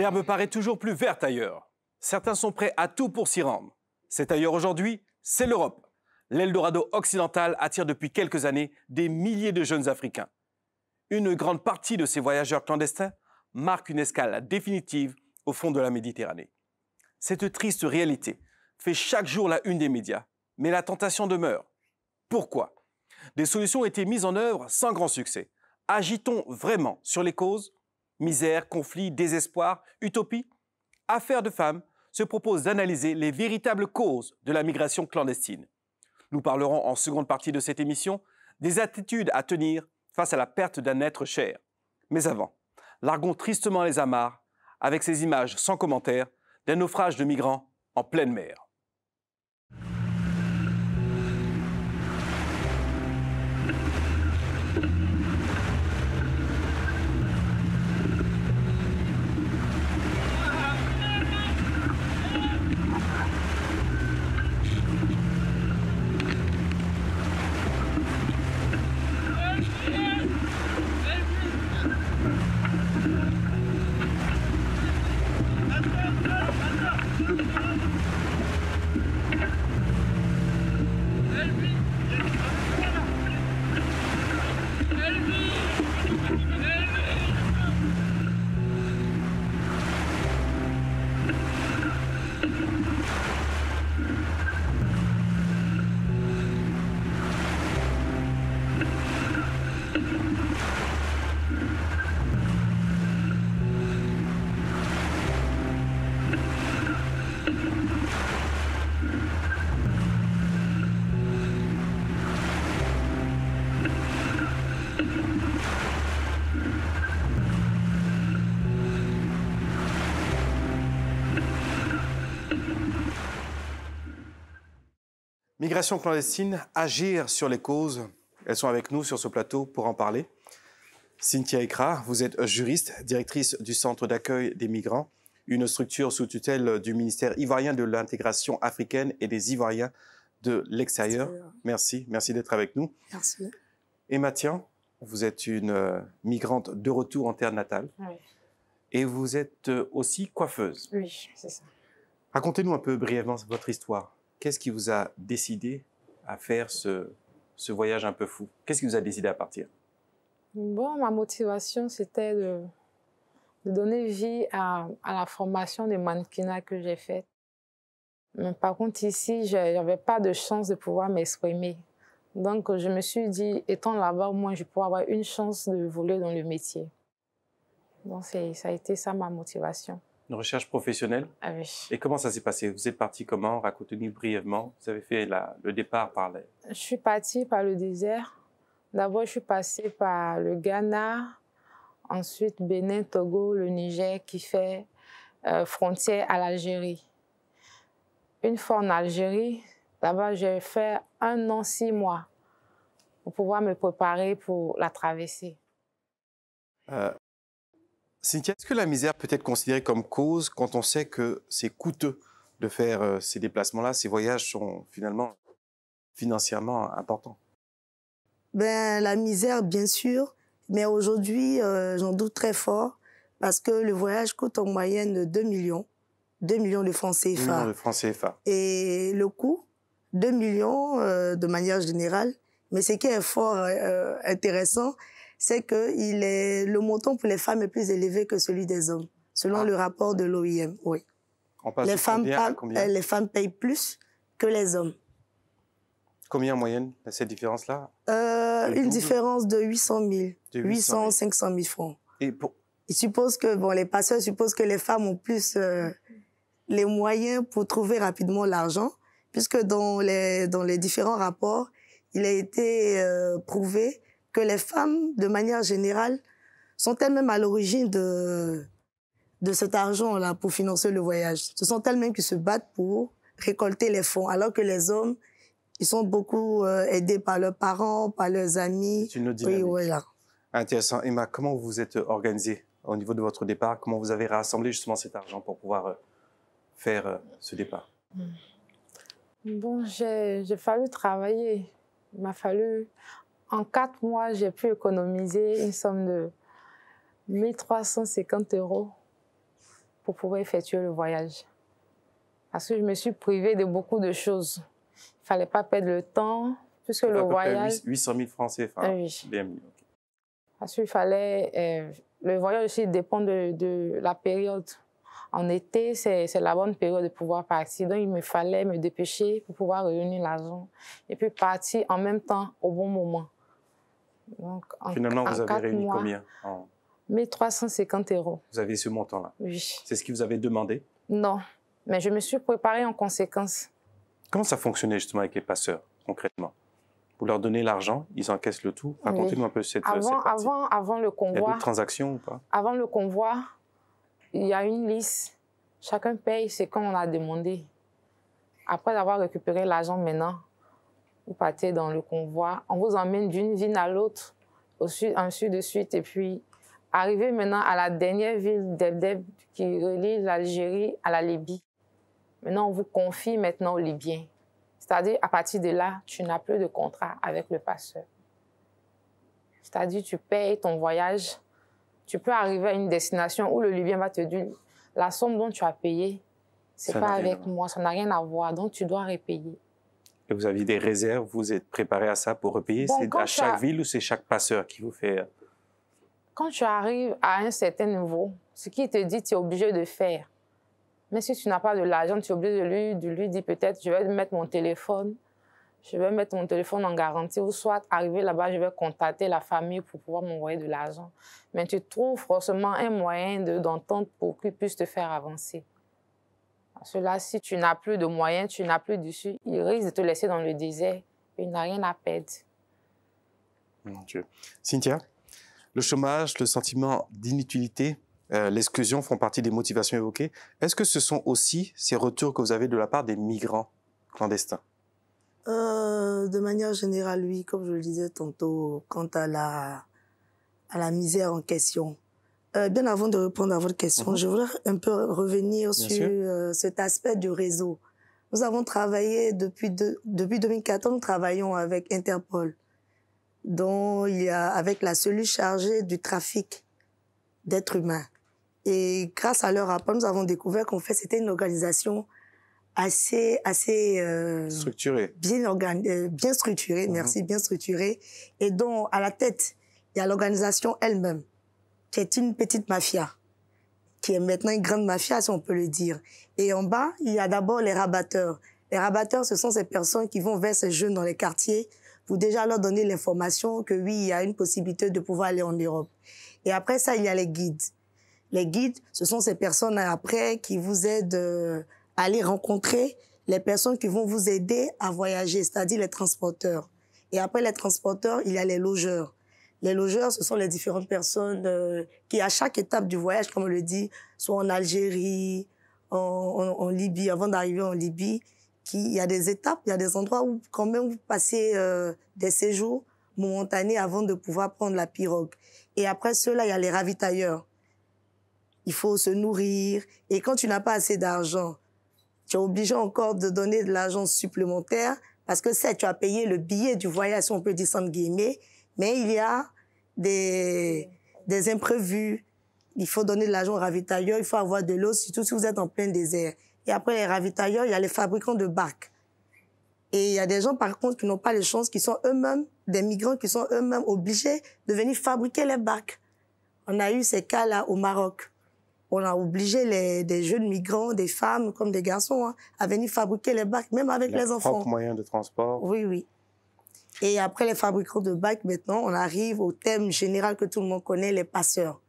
L'herbe paraît toujours plus verte ailleurs. Certains sont prêts à tout pour s'y rendre. C'est ailleurs aujourd'hui, c'est l'Europe. L'Eldorado occidental attire depuis quelques années des milliers de jeunes Africains. Une grande partie de ces voyageurs clandestins marque une escale définitive au fond de la Méditerranée. Cette triste réalité fait chaque jour la une des médias, mais la tentation demeure. Pourquoi Des solutions ont été mises en œuvre sans grand succès. Agitons vraiment sur les causes misère, conflit, désespoir, utopie, Affaires de femmes se propose d'analyser les véritables causes de la migration clandestine. Nous parlerons en seconde partie de cette émission des attitudes à tenir face à la perte d'un être cher. Mais avant, larguons tristement les amarres avec ces images sans commentaire d'un naufrage de migrants en pleine mer. Migration clandestine, agir sur les causes. Elles sont avec nous sur ce plateau pour en parler. Cynthia Ekra, vous êtes juriste, directrice du Centre d'accueil des migrants, une structure sous tutelle du ministère ivoirien de l'intégration africaine et des Ivoiriens de l'extérieur. Merci, merci d'être avec nous. Merci. Et Mathieu, vous êtes une migrante de retour en terre natale. Oui. Et vous êtes aussi coiffeuse. Oui, c'est ça. Racontez-nous un peu brièvement votre histoire. Qu'est-ce qui vous a décidé à faire ce, voyage un peu fou Qu'est-ce qui vous a décidé à partir Bon, ma motivation, c'était de, donner vie à, la formation de mannequinat que j'ai faite. Mais par contre, ici, je n'avais pas de chance de pouvoir m'exprimer. Donc, je me suis dit, étant là-bas, moi, je pourrais avoir une chance de voler dans le métier. Donc, ça a été ça ma motivation une recherche professionnelle. Ah Et comment ça s'est passé Vous êtes parti comment Racontez-nous brièvement. Vous avez fait le départ par Je suis partie par le désert. D'abord, je suis passée par le Ghana, ensuite Bénin, Togo, le Niger qui fait euh, frontière à l'Algérie. Une fois en Algérie, d'abord, j'ai fait un an, six mois pour pouvoir me préparer pour la traversée. Euh, Cynthia, est-ce que la misère peut être considérée comme cause quand on sait que c'est coûteux de faire euh, ces déplacements-là Ces voyages sont finalement financièrement importants. Ben, la misère, bien sûr, mais aujourd'hui, euh, j'en doute très fort parce que le voyage coûte en moyenne 2 millions, 2 millions de francs CFA. de francs CFA. Et le coût, 2 millions euh, de manière générale. Mais ce qui est fort intéressant, c'est que il est, le montant pour les femmes est plus élevé que celui des hommes, selon ah. le rapport de l'OIM. Oui. les, femmes euh, les femmes payent plus que les hommes. Combien en moyenne cette différence-là euh, Une différence de 800 000, 800 500 000 francs. Et que bon, les passeurs supposent que les femmes ont plus euh, les moyens pour trouver rapidement l'argent, puisque dans les dans les différents rapports, il a été prouvé que les femmes, de manière générale, sont elles-mêmes à l'origine de, de cet argent-là pour financer le voyage. Ce sont elles-mêmes qui se battent pour récolter les fonds, alors que les hommes, ils sont beaucoup euh, aidés par leurs parents, par leurs amis. C'est une autre dynamique. Oui, voilà. Intéressant. Emma, comment vous êtes euh, organisée au niveau de votre départ Comment vous avez rassemblé justement cet argent pour pouvoir euh, faire ce départ Bon, j'ai fallu travailler. Il m'a fallu en quatre mois, j'ai pu économiser une somme de 1350 euros pour pouvoir effectuer le voyage. Parce que je me suis privée de beaucoup de choses. Il fallait pas perdre le temps, puisque le voyage... 800 000 francs CFA. Hein. Ah oui. Parce qu'il fallait... Euh, le voyage aussi dépend de, de la période. En été, c'est la bonne période de pouvoir partir. Donc, il me fallait me dépêcher pour pouvoir réunir l'argent et puis partir en même temps au bon moment. Finalement, vous avez réuni combien en... 1350 euros. Vous avez ce montant-là Oui. C'est ce que vous avez demandé Non, mais je me suis préparée en conséquence. Comment ça fonctionnait justement avec les passeurs, concrètement Vous leur donnez l'argent, ils encaissent le tout. Racontez-nous un peu cette, avant, Avant, avant le convoi. Il y a ou pas Avant le convoi, il y a une liste. Chacun paye ce qu'on a demandé. Après avoir récupéré l'argent maintenant, vous partez dans le convoi, on vous emmène d'une ville à l'autre, au sud, en de suite, et puis arrivez maintenant à la dernière ville d'Ebdeb qui relie l'Algérie à la Libye. Maintenant, on vous confie maintenant au Libyen. C'est-à-dire, à partir de là, tu n'as plus de contrat avec le passeur. C'est-à-dire, tu payes ton voyage, tu peux arriver à une destination où le Libyen va te dire, la somme dont tu as payé, c'est pas avec moi, ça n'a rien à voir, donc tu dois repayer et vous avez des réserves, vous êtes préparé à ça pour repayer C'est à chaque ville ou c'est chaque passeur qui vous fait euh? Quand tu arrives à un certain niveau, ce qui te dit tu es obligé de faire. Mais si tu n'as pas de l'argent, tu es obligé de lui, de lui dire peut-être je vais mettre mon téléphone, je vais mettre mon téléphone en garantie ou soit arriver là-bas, je vais contacter la famille pour pouvoir m'envoyer de l'argent. Mais tu trouves forcément un moyen d'entendre pour qu'il puisse te faire avancer. Cela, si tu n'as plus de moyens, tu n'as plus d'issue, il risque de te laisser dans le désert. Il n'a rien à perdre. Mon Dieu. Cynthia, le chômage, le sentiment d'inutilité, euh, l'exclusion font partie des motivations évoquées. Est-ce que ce sont aussi ces retours que vous avez de la part des migrants clandestins euh, De manière générale, oui, comme je le disais tantôt, quant à la, à la misère en question, euh, bien avant de répondre à votre question, mhm. je voudrais un peu revenir sur euh, cet aspect du réseau. Nous avons travaillé depuis, depuis 2014, nous travaillons avec Interpol, dont il y a avec la cellule chargée du trafic d'êtres humains. Et grâce à leur rapport, nous avons découvert qu'en fait, c'était une organisation assez assez euh, structurée, bien organisée, bien structurée, mhm. merci, bien structurée, et dont à la tête il y a l'organisation elle-même qui est une petite mafia qui est maintenant une grande mafia, si on peut le dire. Et en bas, il y a d'abord les rabatteurs. Les rabatteurs, ce sont ces personnes qui vont vers ces jeunes dans les quartiers pour déjà leur donner l'information que oui, il y a une possibilité de pouvoir aller en Europe. Et après ça, il y a les guides. Les guides, ce sont ces personnes après qui vous aident euh, à aller rencontrer les personnes qui vont vous aider à voyager, c'est-à-dire les transporteurs. Et après les transporteurs, il y a les logeurs. Les logeurs, ce sont les différentes personnes euh, qui, à chaque étape du voyage, comme on le dit, soit en Algérie, en, Libye, avant d'arriver en Libye, qui, il y a des étapes, il y a des endroits où quand même vous passez euh, des séjours momentanés avant de pouvoir prendre la pirogue. Et après cela, il y a les ravitailleurs. Il faut se nourrir. Et quand tu n'as pas assez d'argent, tu es obligé encore de donner de l'argent supplémentaire parce que c'est tu as payé le billet du voyage, si on peut dire sans guillemets, mais il y a des, imprévus. Il faut donner de l'argent aux ravitailleurs, il faut avoir de l'eau, surtout si vous êtes en plein désert. Et après les ravitailleurs, il y a les fabricants de barques. Et il y a des gens, par contre, qui n'ont pas les chances, qui sont eux-mêmes, des migrants qui sont eux-mêmes obligés de venir fabriquer les bacs On a eu ces cas-là au Maroc. On a obligé des jeunes migrants, des femmes comme des garçons, hein, à venir fabriquer les bacs même avec les, enfants. propres moyen de transport. Oui, oui. Et après les fabricants de bikes, maintenant, on arrive au thème général que tout le monde connaît, les passeurs.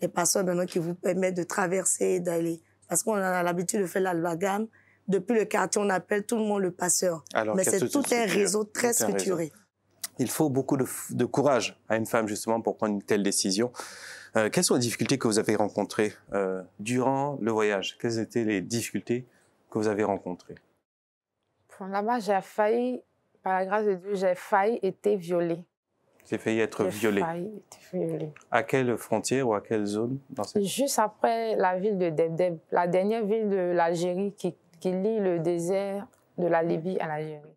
Les passeurs, maintenant, qui vous permettent de traverser, d'aller. Parce qu'on a l'habitude de faire la l'albagame. Depuis le quartier, on appelle tout le monde le passeur. Mais c'est tout, un réseau très structuré. Il faut beaucoup de, courage à une femme, justement, pour prendre une telle décision. Euh, quelles sont les difficultés que vous avez rencontrées euh, durant le voyage Quelles étaient les difficultés que vous avez rencontrées Pour là-bas, j'ai failli par la grâce de Dieu, j'ai failli être violée. J'ai failli être violée. À quelle frontière ou à quelle zone Juste après la ville de Debdeb, la dernière ville de l'Algérie qui, qui lie le désert de la Libye à l'Algérie.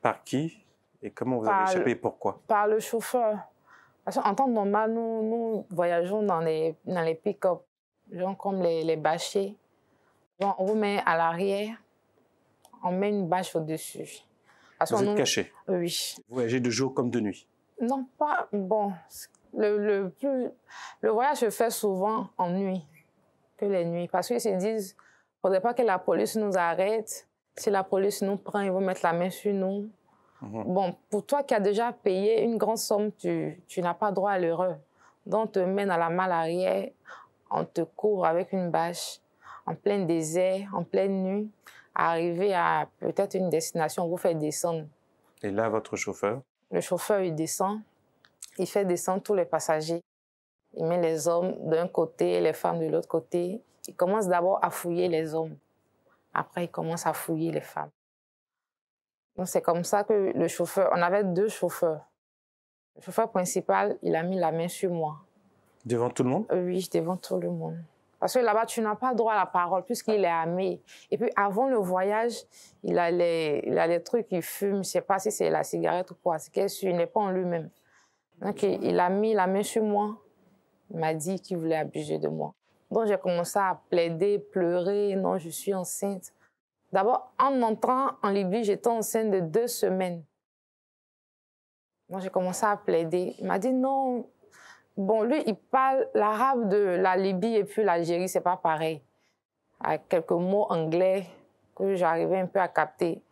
Par qui et comment vous avez échappé Pourquoi Par le chauffeur. Parce qu'en temps normal, nous, nous voyageons dans les, dans les pick-up, genre comme les, les bâchés. on vous met à l'arrière, on met une bâche au-dessus. Ah, Vous êtes euh, Oui. Vous voyagez de jour comme de nuit Non, pas. Bon, le, le voyage se fait souvent en nuit que les nuits. Parce qu'ils se disent, il faudrait pas que la police nous arrête. Si la police nous prend, ils vont mettre la main sur nous. Mhm. Bon, pour toi qui as déjà payé une grande somme, tu, n'as pas droit à l'heureux. Donc, on te mène à la malle arrière, on te couvre avec une bâche, en plein désert, en pleine nuit arriver à peut-être une destination, vous faites descendre. Et là, votre chauffeur Le chauffeur, il descend, il fait descendre tous les passagers. Il met les hommes d'un côté, les femmes de l'autre côté. Il commence d'abord à fouiller les hommes. Après, il commence à fouiller les femmes. Donc, c'est comme ça que le chauffeur, on avait deux chauffeurs. Le chauffeur principal, il a mis la main sur moi. Devant tout le monde Oui, devant tout le monde. Parce que là-bas, tu n'as pas droit à la parole puisqu'il est armé. Et puis avant le voyage, il a les, il a les trucs il fume, je ne sais pas si c'est la cigarette ou quoi, ce qu'il n'est pas en lui-même. Donc il, il, a mis la main sur moi, il m'a dit qu'il voulait abuser de moi. Donc j'ai commencé à plaider, pleurer, non, je suis enceinte. D'abord, en entrant en Libye, j'étais enceinte de deux semaines. Donc j'ai commencé à plaider. Il m'a dit non, Bon, lui, il parle l'arabe de la Libye et puis l'Algérie, c'est pas pareil. Avec quelques mots anglais que j'arrivais un peu à capter.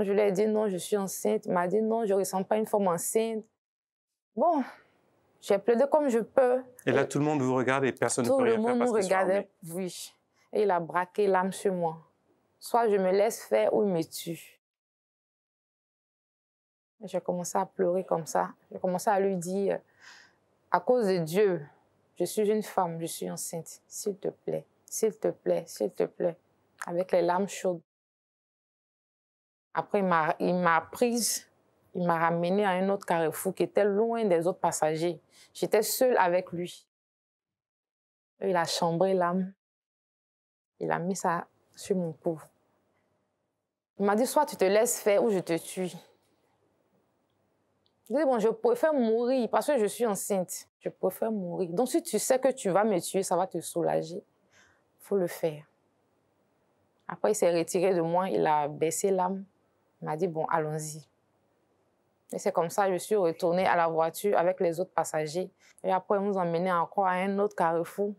Je lui ai dit non, je suis enceinte. Il m'a dit non, je ne ressens pas une femme enceinte. Bon, j'ai plaidé comme je peux. Et là, tout le monde vous regarde et personne ne peut rien faire. Tout le monde nous regardait, oui. Et il a braqué l'âme sur moi. Soit je me laisse faire ou il me tue. J'ai commencé à pleurer comme ça. J'ai commencé à lui dire à cause de Dieu, je suis une femme, je suis enceinte, s'il te plaît, s'il te plaît, s'il te plaît, avec les larmes chaudes. Après, il m'a prise, il m'a ramenée à un autre carrefour qui était loin des autres passagers. J'étais seule avec lui. Il a chambré l'âme. Il a mis ça sur mon cou. Il m'a dit, soit tu te laisses faire ou je te tue. Je dis, bon, je préfère mourir parce que je suis enceinte. Je préfère mourir. Donc, si tu sais que tu vas me tuer, ça va te soulager. Il faut le faire. Après, il s'est retiré de moi. Il a baissé l'âme. Il m'a dit, bon, allons-y. Et c'est comme ça, je suis retournée à la voiture avec les autres passagers. Et après, ils nous ont emmenés encore à un autre carrefour.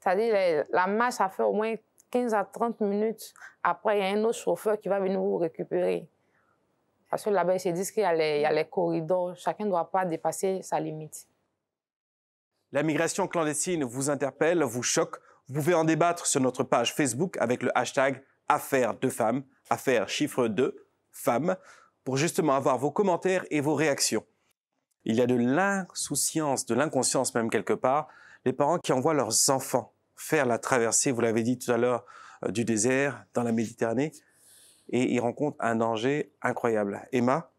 C'est-à-dire, la marche a fait au moins 15 à 30 minutes. Après, il y a un autre chauffeur qui va venir vous récupérer. Parce que là-bas, ils se disent qu'il y, a les corridors, chacun ne doit pas dépasser sa limite. La migration clandestine vous interpelle, vous choque. Vous pouvez en débattre sur notre page Facebook avec le hashtag affaire de femmes, affaire chiffre 2, femmes, pour justement avoir vos commentaires et vos réactions. Il y a de l'insouciance, de l'inconscience même quelque part, les parents qui envoient leurs enfants faire la traversée, vous l'avez dit tout à l'heure, euh, du désert dans la Méditerranée et ils rencontrent un danger incroyable. Emma,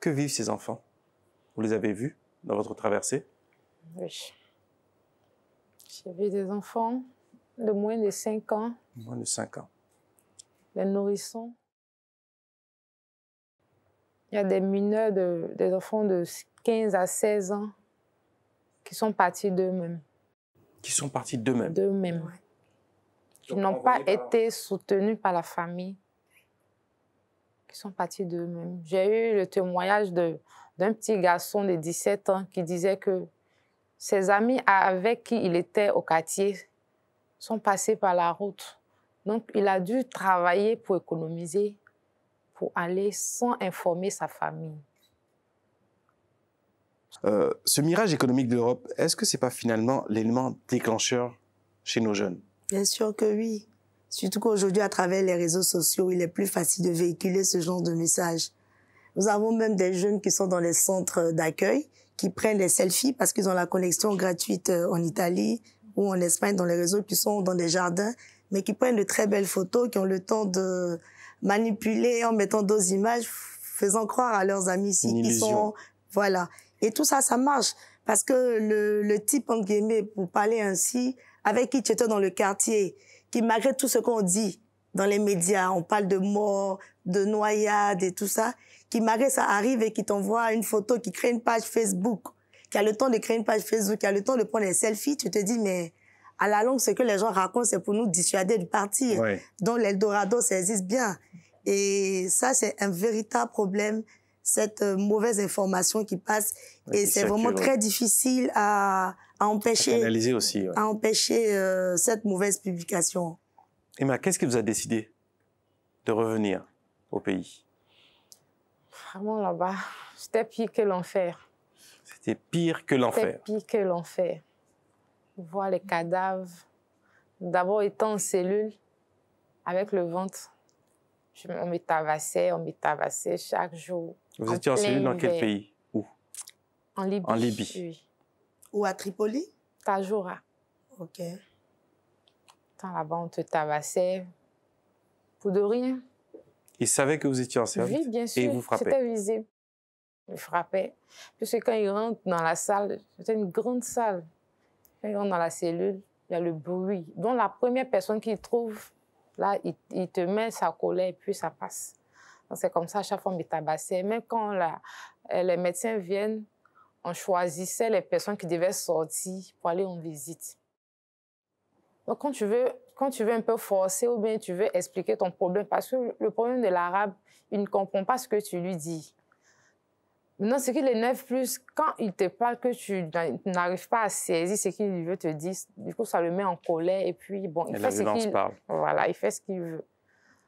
que vivent ces enfants Vous les avez vus dans votre traversée Oui. J'ai vu des enfants de moins de 5 ans. Moins de 5 ans. Des nourrissons. Il y a des mineurs, des enfants de 15 à 16 ans qui sont partis d'eux-mêmes. Qui sont partis d'eux-mêmes D'eux-mêmes, oui qui n'ont pas été soutenus par la famille, qui sont partis d'eux-mêmes. J'ai eu le témoignage d'un petit garçon de 17 ans qui disait que ses amis avec qui il était au quartier sont passés par la route. Donc, il a dû travailler pour économiser, pour aller sans informer sa famille. Euh, ce mirage économique d'Europe, est-ce que ce n'est pas finalement l'élément déclencheur chez nos jeunes Bien sûr que oui. Surtout qu'aujourd'hui, à travers les réseaux sociaux, il est plus facile de véhiculer ce genre de messages. Nous avons même des jeunes qui sont dans les centres d'accueil, qui prennent des selfies parce qu'ils ont la connexion gratuite euh, en Italie ou en Espagne, dans les réseaux, qui sont dans des jardins, mais qui prennent de très belles photos, qui ont le temps de manipuler en mettant d'autres images, faisant croire à leurs amis ici sont... Voilà. Et tout ça, ça marche. Parce que le, le type, en guillemets, pour parler ainsi, avec qui tu étais dans le quartier, qui malgré tout ce qu'on dit dans les médias, on parle de mort, de noyade et tout ça, qui malgré ça arrive et qui t'envoie une photo, qui crée une page Facebook, qui a le temps de créer une page Facebook, qui a le temps de prendre un selfie, tu te dis, mais à la longue, ce que les gens racontent, c'est pour nous dissuader de partir. Ouais. l'Eldorado, ça existe bien. Et ça, c'est un véritable problème, cette euh, mauvaise information qui passe. et c'est vraiment très difficile à, à empêcher, aussi, empêcher euh, cette mauvaise publication. Emma, qu'est-ce qui vous a décidé de revenir au pays Vraiment ah, là-bas, c'était pire que l'enfer. C'était pire que l'enfer. C'était pire que l'enfer. Voir les cadavres. D'abord étant en cellule, avec le ventre, on me tabassait, on me chaque jour. Vous étiez en cellule dans quel pays Où En Libye. En Libye. Ou à Tripoli Tajoura. Ok. Là-bas, on te tabassait pour de rien. Il savait que vous étiez service? Oui, bien sûr. Et vous frappait C'était visible. frappait. Parce que quand il rentre dans la salle, c'était une grande salle. Quand il rentre dans la cellule, il y a le bruit. Donc la première personne qu'il trouve, là, il, te met sa colère et puis ça passe. C'est comme ça, chaque fois, on me tabassait. Même quand la, les médecins viennent, on choisissait les personnes qui devaient sortir pour aller en visite. Donc, quand tu veux, quand tu veux un peu forcer ou bien tu veux expliquer ton problème, parce que le problème de l'arabe, il ne comprend pas ce que tu lui dis. Maintenant, ce qui neuf plus, quand il te parle que tu n'arrives pas à saisir ce qu'il veut te dire, du coup, ça le met en colère et puis, bon, il fait ce qu'il Voilà, il fait ce qu'il veut.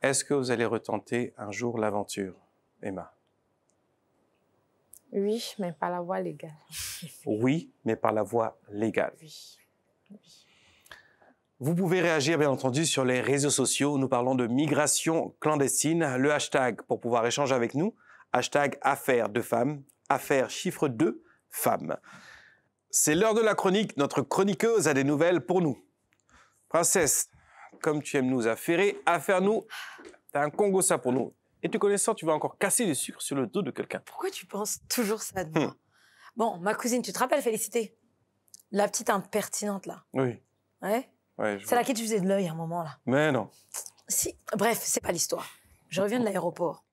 Est-ce que vous allez retenter un jour l'aventure, Emma Oui, mais par la voie légale. oui, mais par la voie légale. Oui. Vous pouvez réagir, bien entendu, sur les réseaux sociaux. Nous parlons de migration clandestine. Le hashtag pour pouvoir échanger avec nous, hashtag affaires de femmes, affaire chiffre 2, femmes. C'est l'heure de la chronique. Notre chroniqueuse a des nouvelles pour nous. Princesse, comme tu aimes nous affairer, affaire nous. T'as un Congo ça pour nous. Et te connaissant, tu vas encore casser les sucre sur le dos de quelqu'un. Pourquoi tu penses toujours ça de moi hmm. Bon, ma cousine, tu te rappelles, Félicité La petite impertinente, là. Oui. Ouais, C'est C'est laquelle tu faisais de l'œil à un moment, là. Mais non. Si. Bref, c'est pas l'histoire. Je reviens de l'aéroport.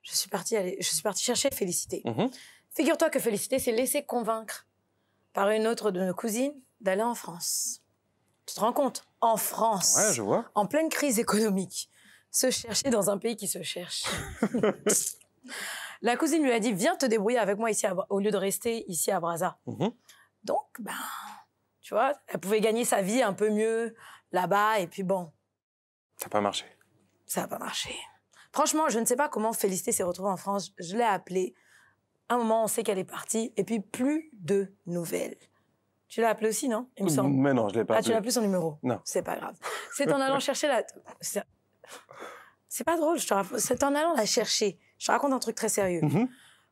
Je suis partie, je suis partie chercher Félicité. Mhm. Figure-toi que Félicité s'est laissée convaincre par une autre de nos cousines d'aller en France. Tu te rends compte En France. Ouais, je vois. En pleine crise économique. Se chercher dans un pays qui se cherche. la cousine lui a dit Viens te débrouiller avec moi ici au lieu de rester ici à Brazza. Mhm. Donc, ben, tu vois, elle pouvait gagner sa vie un peu mieux là-bas, et puis bon. Ça n'a pas marché. Ça n'a pas marché. Franchement, je ne sais pas comment Félicité s'est retrouvée en France. Je l'ai appelée. un moment, on sait qu'elle est partie, et puis plus de nouvelles. Tu l'as appelée aussi, non Il me semble. Mais non, je l'ai pas. Ah, tu n'as plus son numéro. Non. C'est pas grave. C'est en allant chercher la. C'est pas drôle, C'est en allant la chercher. Je te raconte un truc très sérieux. Mm-hmm.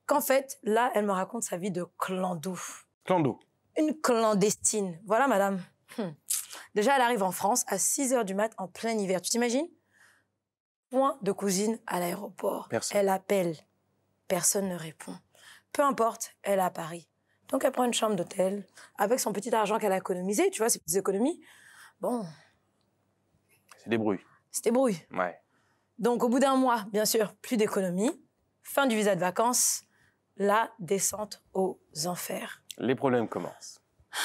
Qu'en fait, là, elle me raconte sa vie de Clan Clandou. Une clandestine. Voilà, madame. Hmm. Déjà, elle arrive en France à 6 h du mat en plein hiver. Tu t'imagines Point de cousine à l'aéroport. Elle appelle. Personne ne répond. Peu importe, elle est à Paris. Donc, elle prend une chambre d'hôtel avec son petit argent qu'elle a économisé. Tu vois, ses petites économies. Bon. C'est des bruits. C'était brouille. Ouais. Donc, au bout d'un mois, bien sûr, plus d'économie, fin du visa de vacances, la descente aux enfers. Les problèmes commencent.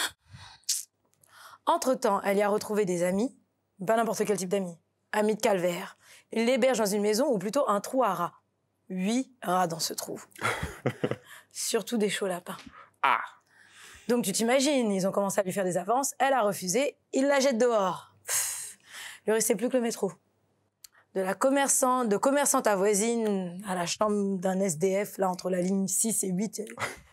Entre-temps, elle y a retrouvé des amis, pas n'importe quel type d'amis, amis de calvaire. Il l'héberge dans une maison ou plutôt un trou à rats. Huit rats dans ce trou. Surtout des chauds lapins. Ah Donc tu t'imagines, ils ont commencé à lui faire des avances, elle a refusé, Ils la jettent dehors. Il lui restait plus que le métro. De la commerçante, de commerçante à voisine à la chambre d'un SDF, là, entre la ligne 6 et 8,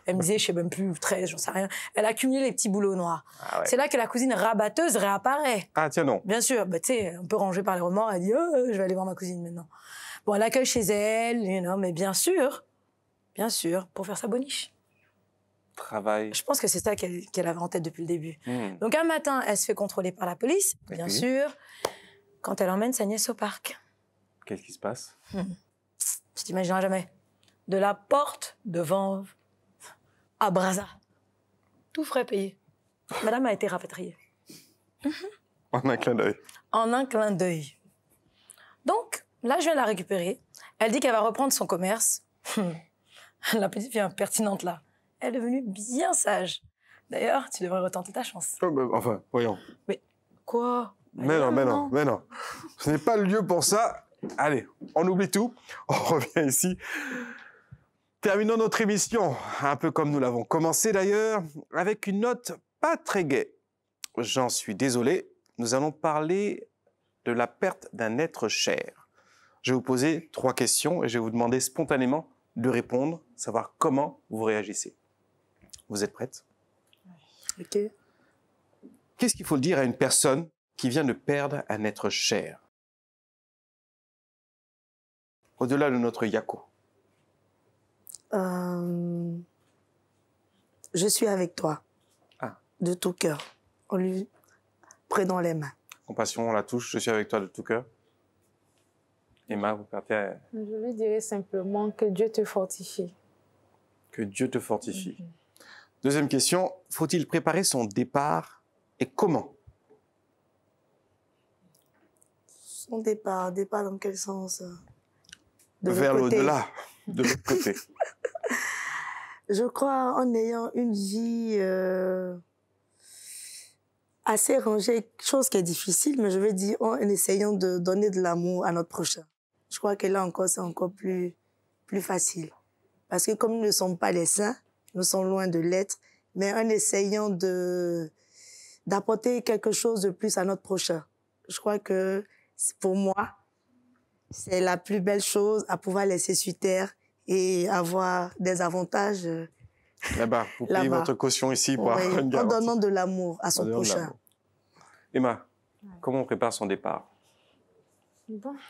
elle me disait, je sais même plus, 13, j'en sais rien. Elle accumulait les petits boulots noirs. Ah c'est là que la cousine rabatteuse réapparaît. Ah, tiens, non. Bien sûr, bah, tu sais, un peu rangée par les remords. elle dit, oh, euh, je vais aller voir ma cousine maintenant. Bon, elle accueille chez elle, mais bien sûr, bien sûr, pour faire sa boniche. Travail. Je pense que c'est ça qu'elle avait en tête depuis le début. Hmm. Donc un matin, elle se fait contrôler par la police, bien sûr quand elle emmène sa nièce au parc. Qu'est-ce qui se passe hmm. Tu t'imagineras jamais. De la porte devant à Braza. Tout frais payé. Madame a été rapatriée. en un clin d'œil. En un clin d'œil. Donc, là, je viens la récupérer. Elle dit qu'elle va reprendre son commerce. Hmm. la petite vient pertinente là. Elle est devenue bien sage. D'ailleurs, tu devrais retenter ta chance. Oh, bah, enfin, voyons. Mais quoi mais non, mais non, mais non. Ce n'est pas le lieu pour ça. Allez, on oublie tout. On revient ici. Terminons notre émission, un peu comme nous l'avons commencé d'ailleurs, avec une note pas très gaie. J'en suis désolé, nous allons parler de la perte d'un être cher. Je vais vous poser trois questions et je vais vous demander spontanément de répondre, savoir comment vous réagissez. Vous êtes prête Ok. Qu'est-ce qu'il faut dire à une personne qui vient de perdre un être cher. Au-delà de notre Yako. Euh, je suis avec toi. Ah. De tout cœur. En lui prenant les mains. Compassion, on la touche. Je suis avec toi de tout cœur. Emma, vous partez à... Je lui dirais simplement que Dieu te fortifie. Que Dieu te fortifie. Mhm. Deuxième question, faut-il préparer son départ et comment Mon départ, départ dans quel sens euh, Vers l'au-delà, de l'autre côté. Je crois en ayant une vie euh, assez rangée, chose qui est difficile, mais je veux dire en essayant de donner de l'amour à notre prochain. Je crois que là encore, c'est encore plus, plus facile. Parce que comme nous ne sommes pas les saints, nous sommes loin de l'être, mais en essayant de d'apporter quelque chose de plus à notre prochain. Je crois que pour moi, c'est la plus belle chose à pouvoir laisser sur terre et avoir des avantages eh ben, là-bas. Vous votre caution ici pour En donnant de l'amour à son prochain. Emma, comment on prépare son départ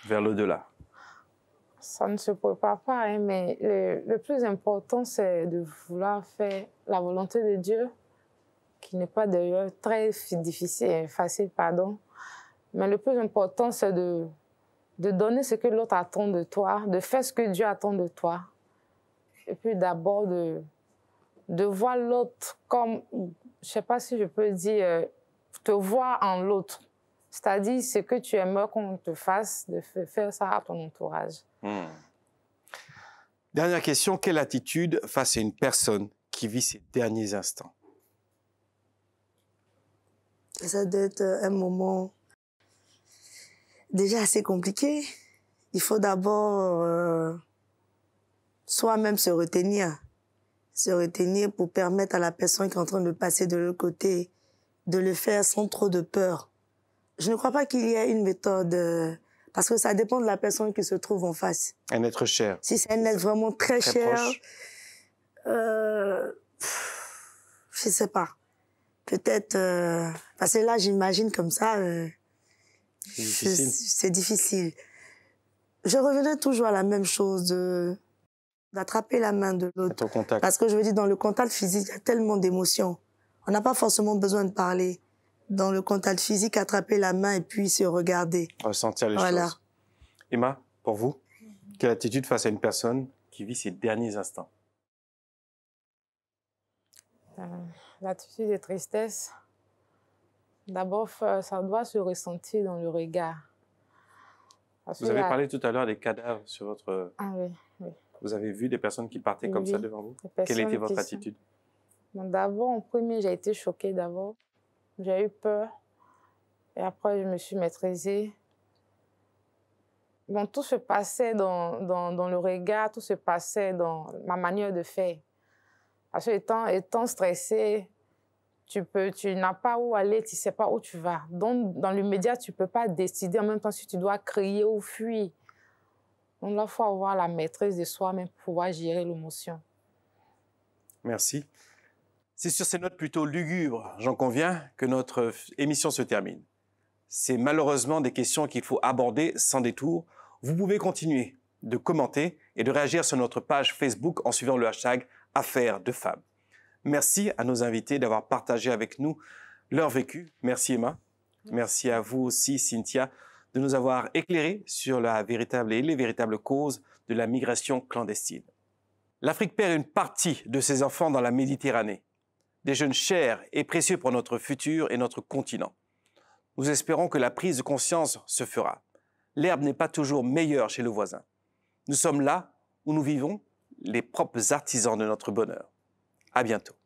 vers l'au-delà Ça ne se prépare pas, hein, mais le, le plus important, c'est de vouloir faire la volonté de Dieu, qui n'est pas d'ailleurs très difficile, facile, pardon. Mais le plus important, c'est de, de donner ce que l'autre attend de toi, de faire ce que Dieu attend de toi. Et puis d'abord de, de voir l'autre comme, je ne sais pas si je peux dire, euh, te voir en l'autre. C'est-à-dire ce que tu aimerais qu'on te fasse, de faire ça à ton entourage. Hmm. Dernière question, quelle attitude face à une personne qui vit ses derniers instants Ça doit être euh, un moment déjà assez compliqué, il faut d'abord euh, soi-même se retenir, se retenir pour permettre à la personne qui est en train de passer de l'autre côté de le faire sans trop de peur. Je ne crois pas qu'il y ait une méthode euh, parce que ça dépend de la personne qui se trouve en face. Un être cher. Si c'est un être vraiment très, cher, Euh, je sais pas. Peut-être euh, parce que là, j'imagine comme ça. Euh, c'est difficile. Je revenais toujours à la même chose d'attraper la main de l'autre. Parce que je veux dire, dans le contact physique, il y a tellement d'émotions. On n'a pas forcément besoin de parler. Dans le contact physique, attraper la main et puis se regarder. Ressentir les voilà. choses. Emma, pour vous, quelle attitude face à une personne qui vit ses derniers instants euh, L'attitude de tristesse, D'abord, ça doit se ressentir dans le regard. vous avez parlé tout à l'heure des cadavres sur votre... Ah oui, oui. Vous avez vu des personnes qui partaient comme ça devant vous Quelle était votre attitude D'abord, en premier, j'ai été choquée d'abord. J'ai eu peur. Et après, je me suis maîtrisée. Bon, tout se passait dans, le regard, tout se passait dans ma manière de faire. Parce que étant, étant stressée, tu peux, tu n'as pas où aller, tu sais pas où tu vas. Donc, dans l'immédiat, tu tu peux pas décider en même temps si tu dois crier ou fuir. Donc là, il faut avoir la maîtrise de soi-même pour pouvoir gérer l'émotion. Merci. C'est sur ces notes plutôt lugubres, j'en conviens, que notre émission se termine. C'est malheureusement des questions qu'il faut aborder sans détour. Vous pouvez continuer de commenter et de réagir sur notre page Facebook en suivant le hashtag Affaires de femmes. Merci à nos invités d'avoir partagé avec nous leur vécu. Merci Emma. Merci à vous aussi, Cynthia, de nous avoir éclairés sur la véritable et les véritables causes de la migration clandestine. L'Afrique perd une partie de ses enfants dans la Méditerranée, des jeunes chers et précieux pour notre futur et notre continent. Nous espérons que la prise de conscience se fera. L'herbe n'est pas toujours meilleure chez le voisin. Nous sommes là où nous vivons, les propres artisans de notre bonheur. À bientôt.